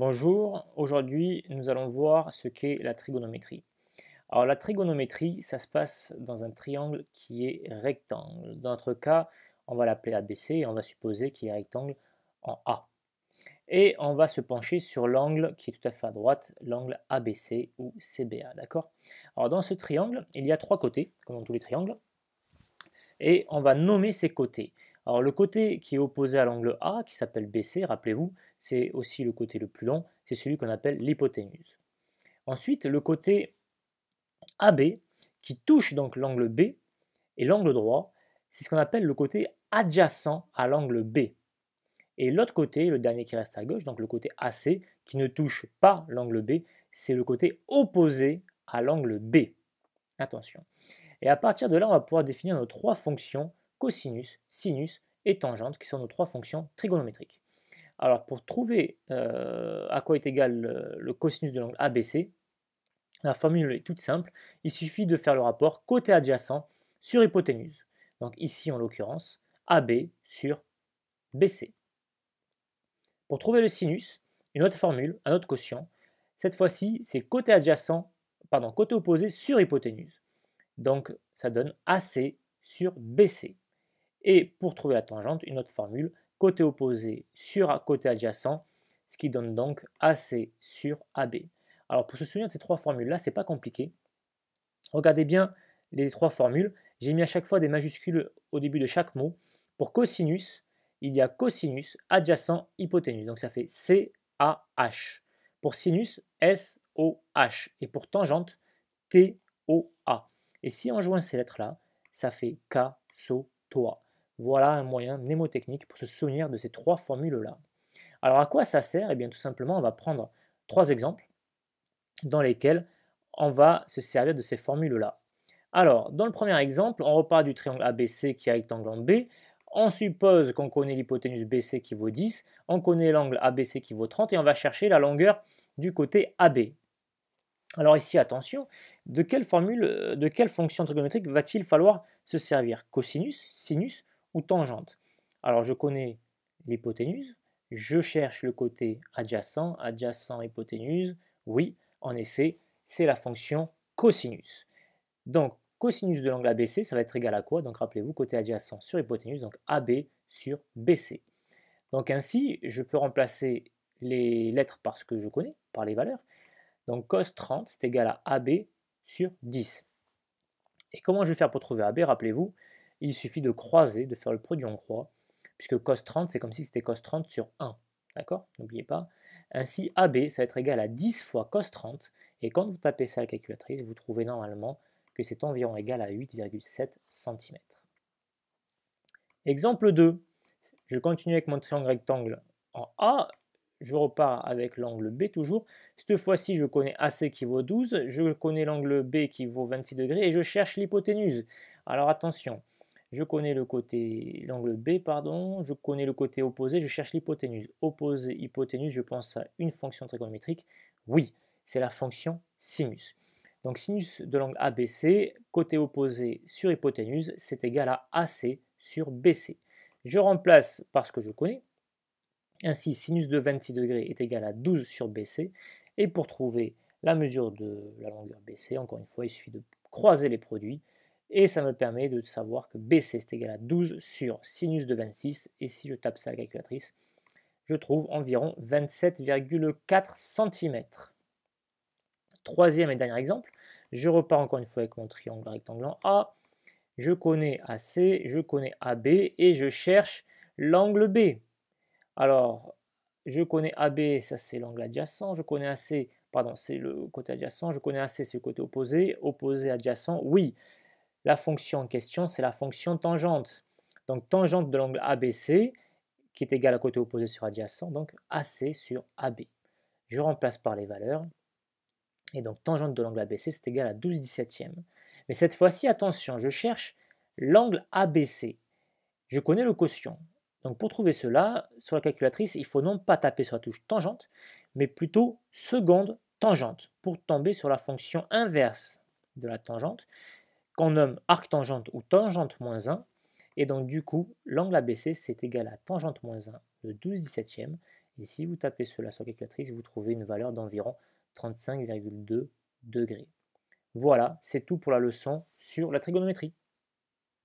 Bonjour, aujourd'hui nous allons voir ce qu'est la trigonométrie. Alors la trigonométrie, ça se passe dans un triangle qui est rectangle. Dans notre cas, on va l'appeler ABC et on va supposer qu'il est rectangle en A. Et on va se pencher sur l'angle qui est tout à fait à droite, l'angle ABC ou CBA, d'accord Alors dans ce triangle, il y a trois côtés, comme dans tous les triangles, et on va nommer ces côtés. Alors le côté qui est opposé à l'angle A, qui s'appelle BC, rappelez-vous, c'est aussi le côté le plus long, c'est celui qu'on appelle l'hypoténuse. Ensuite, le côté AB, qui touche donc l'angle B et l'angle droit, c'est ce qu'on appelle le côté adjacent à l'angle B. Et l'autre côté, le dernier qui reste à gauche, donc le côté AC, qui ne touche pas l'angle B, c'est le côté opposé à l'angle B. Attention. Et à partir de là, on va pouvoir définir nos trois fonctions cosinus, sinus et tangente, qui sont nos trois fonctions trigonométriques. Alors pour trouver euh, à quoi est égal le, cosinus de l'angle ABC, la formule est toute simple, il suffit de faire le rapport côté adjacent sur hypoténuse. Donc ici en l'occurrence, AB sur BC. Pour trouver le sinus, une autre formule, un autre quotient, cette fois-ci c'est côté adjacent, pardon, côté opposé sur hypoténuse. Donc ça donne AC sur BC. Et pour trouver la tangente, une autre formule, côté opposé sur côté adjacent, ce qui donne donc AC sur AB. Alors pour se souvenir de ces trois formules-là, ce n'est pas compliqué. Regardez bien les trois formules. J'ai mis à chaque fois des majuscules au début de chaque mot. Pour cosinus, il y a cosinus, adjacent, hypoténuse. Donc ça fait CAH. Pour sinus, SOH. Et pour tangente, TOA. Et si on joint ces lettres-là, ça fait k so voilà un moyen mnémotechnique pour se souvenir de ces trois formules-là. Alors à quoi ça sert Eh bien tout simplement, on va prendre trois exemples dans lesquels on va se servir de ces formules-là. Alors, dans le premier exemple, on repart du triangle ABC qui a rectangle en B. On suppose qu'on connaît l'hypoténuse BC qui vaut 10, on connaît l'angle ABC qui vaut 30 et on va chercher la longueur du côté AB. Alors ici, attention, de quelle formule, de quelle fonction trigonométrique va-t-il falloir se servir Cosinus, sinus ou tangente. Alors je connais l'hypoténuse, je cherche le côté adjacent, adjacent hypoténuse, oui, en effet, c'est la fonction cosinus. Donc cosinus de l'angle ABC, ça va être égal à quoi Donc rappelez-vous, côté adjacent sur hypoténuse, donc AB sur BC. Donc ainsi, je peux remplacer les lettres par ce que je connais, par les valeurs. Donc cos 30, c'est égal à AB sur 10. Et comment je vais faire pour trouver AB Rappelez-vous, il suffit de croiser, de faire le produit en croix, puisque cos 30, c'est comme si c'était cos 30 sur 1. D'accord N'oubliez pas. Ainsi, AB, ça va être égal à 10 fois cos 30, et quand vous tapez ça à la calculatrice, vous trouvez normalement que c'est environ égal à 8,7 cm. Exemple 2. Je continue avec mon triangle rectangle en A, je repars avec l'angle B toujours. Cette fois-ci, je connais AC qui vaut 12, je connais l'angle B qui vaut 26 degrés et je cherche l'hypoténuse. Alors attention, je connais le côté l'angle B, pardon, je connais le côté opposé, je cherche l'hypoténuse. Opposé, hypoténuse, je pense à une fonction trigonométrique. Oui, c'est la fonction sinus. Donc sinus de l'angle ABC, côté opposé sur hypoténuse, c'est égal à AC sur BC. Je remplace par ce que je connais. Ainsi, sinus de 26 degrés est égal à 12 sur BC. Et pour trouver la mesure de la longueur BC, encore une fois, il suffit de croiser les produits et ça me permet de savoir que BC est égal à 12 sur sinus de 26. Et si je tape ça à la calculatrice, je trouve environ 27,4 cm. Troisième et dernier exemple, je repars encore une fois avec mon triangle rectangle en A. Je connais AC, je connais AB et je cherche l'angle B. Alors, je connais AB, ça c'est l'angle adjacent, je connais AC, pardon, c'est le côté adjacent, je connais AC, c'est le côté opposé, opposé adjacent, oui. La fonction en question, c'est la fonction tangente. Donc tangente de l'angle ABC, qui est égal à côté opposé sur adjacent, donc AC sur AB. Je remplace par les valeurs. Et donc tangente de l'angle ABC, c'est égal à 12 17e. Mais cette fois-ci, attention, je cherche l'angle ABC. Je connais le quotient. Donc pour trouver cela, sur la calculatrice, il faut non pas taper sur la touche tangente, mais plutôt seconde tangente, pour tomber sur la fonction inverse de la tangente, qu'on nomme arc tangente ou tangente moins 1. Et donc du coup, l'angle ABC, c'est égal à tangente moins 1 de 12 17e. Et si vous tapez cela sur la calculatrice, vous trouvez une valeur d'environ 35,2 degrés. Voilà, c'est tout pour la leçon sur la trigonométrie.